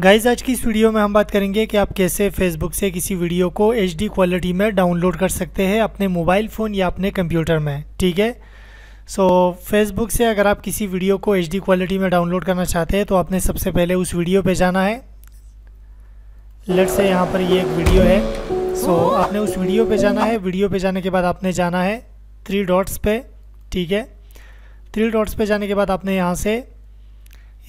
guys आज की इस वीडियो में हम बात करेंगे कि आप कैसे फेसबुक से किसी वीडियो को एच क्वालिटी में डाउनलोड कर सकते हैं अपने मोबाइल फ़ोन या अपने कंप्यूटर में ठीक है सो so, फेसबुक से अगर आप किसी वीडियो को एच क्वालिटी में डाउनलोड करना चाहते हैं तो आपने सबसे पहले उस वीडियो पे जाना है लेट से यहाँ पर ये एक वीडियो है सो so, आपने उस वीडियो पर जाना है वीडियो पर जाने के बाद आपने जाना है थ्री डॉट्स पे ठीक है थ्री डॉट्स पर जाने के बाद आपने यहाँ से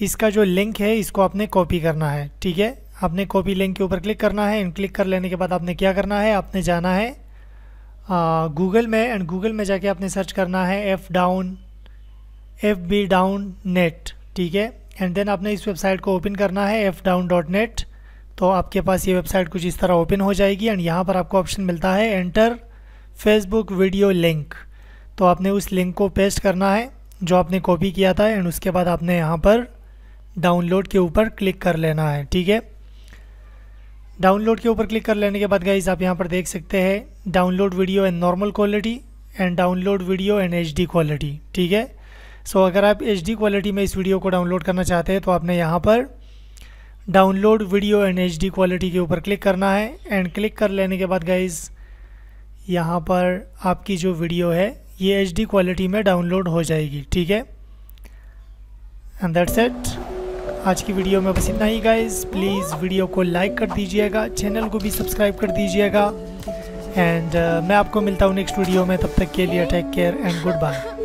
इसका जो लिंक है इसको आपने कॉपी करना है ठीक है आपने कॉपी लिंक के ऊपर क्लिक करना है एंड क्लिक कर लेने के बाद आपने क्या करना है आपने जाना है गूगल में एंड गूगल में जाके आपने सर्च करना है F down F B down net ठीक है एंड देन आपने इस वेबसाइट को ओपन करना है एफ डाउन डॉट नेट तो आपके पास ये वेबसाइट कुछ इस तरह ओपन हो जाएगी एंड यहाँ पर आपको ऑप्शन मिलता है एंटर फेसबुक वीडियो लिंक तो आपने उस लिंक को पेस्ट करना है जो आपने कॉपी किया था एंड उसके बाद आपने यहाँ पर डाउनलोड के ऊपर क्लिक कर लेना है ठीक है डाउनलोड के ऊपर क्लिक कर लेने के बाद गाइज आप यहाँ पर देख सकते हैं download video and normal quality and download video and H quality ठीक है सो so, अगर आप एच क्वालिटी में इस वीडियो को डाउनलोड करना चाहते हैं तो आपने यहाँ पर download video and H quality के ऊपर क्लिक करना है एंड क्लिक कर लेने के बाद गाइज़ यहाँ पर आपकी जो वीडियो है ये एच क्वालिटी में डाउनलोड हो जाएगी ठीक है एंड दैट्स इट आज की वीडियो में बस इतना ही गाइज प्लीज़ वीडियो को लाइक कर दीजिएगा चैनल को भी सब्सक्राइब कर दीजिएगा एंड uh, मैं आपको मिलता हूँ नेक्स्ट वीडियो में तब तक के लिए take care and good bye